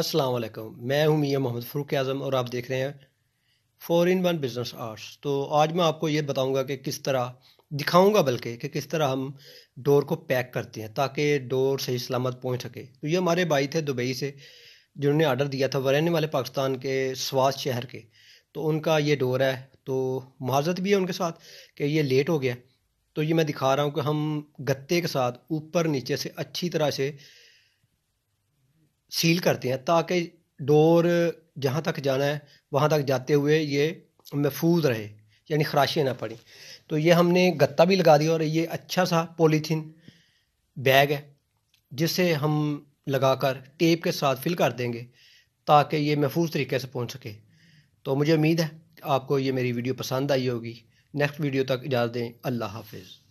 अस्सलाम वालेकुम मैं हूं मियां मोहम्मद फ़रूक आज़म और आप देख रहे हैं four in one business arts तो आज मैं आपको ये बताऊंगा कि किस तरह दिखाऊंगा बल्कि कि किस तरह हम डोर को पैक करते हैं ताकि डोर सही सलामत पहुंच सके तो ये हमारे भाई थे दुबई से जिन्होंने ऑर्डर दिया था वरने वाले पाकिस्तान के स्वास शहर के तो उनका ये डोर है तो महाजत भी है उनके साथ कि ये लेट हो गया तो ये मैं दिखा रहा हूँ कि हम गत्ते के साथ ऊपर नीचे से अच्छी तरह से सील करते हैं ताकि डोर जहाँ तक जाना है वहाँ तक जाते हुए ये महफूज रहे यानी खराशियाँ ना पड़ी तो ये हमने गत्ता भी लगा दिया और ये अच्छा सा पॉलीथीन बैग है जिसे हम लगाकर टेप के साथ फिल कर देंगे ताकि ये महफूज तरीके से पहुँच सके तो मुझे उम्मीद है आपको ये मेरी वीडियो पसंद आई होगी नेक्स्ट वीडियो तक इजाज़त दें अल्लाह हाफिज़